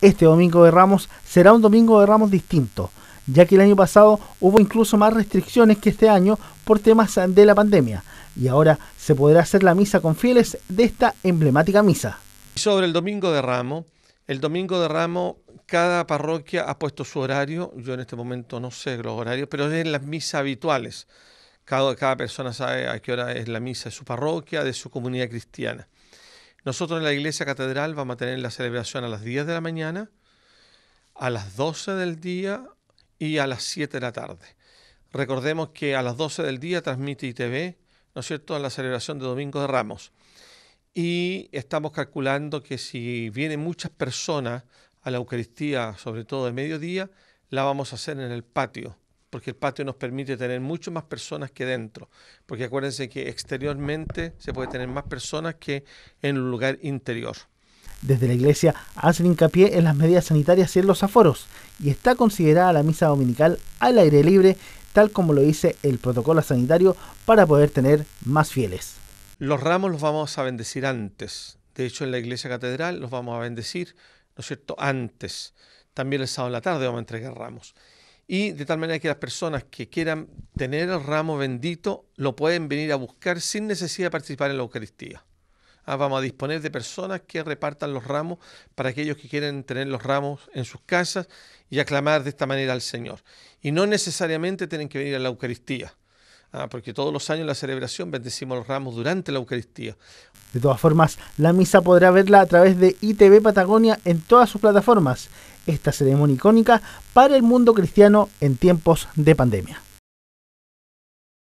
este domingo de Ramos será un domingo de Ramos distinto, ya que el año pasado hubo incluso más restricciones que este año por temas de la pandemia, y ahora se podrá hacer la misa con fieles de esta emblemática misa. Sobre el domingo de Ramos, el domingo de Ramos cada parroquia ha puesto su horario, yo en este momento no sé los horarios, pero es en las misas habituales. Cada, cada persona sabe a qué hora es la misa de su parroquia, de su comunidad cristiana. Nosotros en la iglesia catedral vamos a tener la celebración a las 10 de la mañana, a las 12 del día y a las 7 de la tarde. Recordemos que a las 12 del día transmite ITV, ¿no es cierto?, la celebración de Domingo de Ramos. Y estamos calculando que si vienen muchas personas a la Eucaristía, sobre todo de mediodía, la vamos a hacer en el patio porque el patio nos permite tener mucho más personas que dentro, porque acuérdense que exteriormente se puede tener más personas que en un lugar interior. Desde la iglesia hacen hincapié en las medidas sanitarias y en los aforos, y está considerada la misa dominical al aire libre, tal como lo dice el protocolo sanitario, para poder tener más fieles. Los ramos los vamos a bendecir antes, de hecho en la iglesia catedral los vamos a bendecir, ¿no es cierto?, antes. También el sábado en la tarde vamos a entregar ramos y de tal manera que las personas que quieran tener el ramo bendito lo pueden venir a buscar sin necesidad de participar en la Eucaristía. Ah, vamos a disponer de personas que repartan los ramos para aquellos que quieren tener los ramos en sus casas y aclamar de esta manera al Señor. Y no necesariamente tienen que venir a la Eucaristía. Ah, porque todos los años la celebración bendecimos los ramos durante la Eucaristía. De todas formas, la misa podrá verla a través de ITV Patagonia en todas sus plataformas. Esta ceremonia icónica para el mundo cristiano en tiempos de pandemia.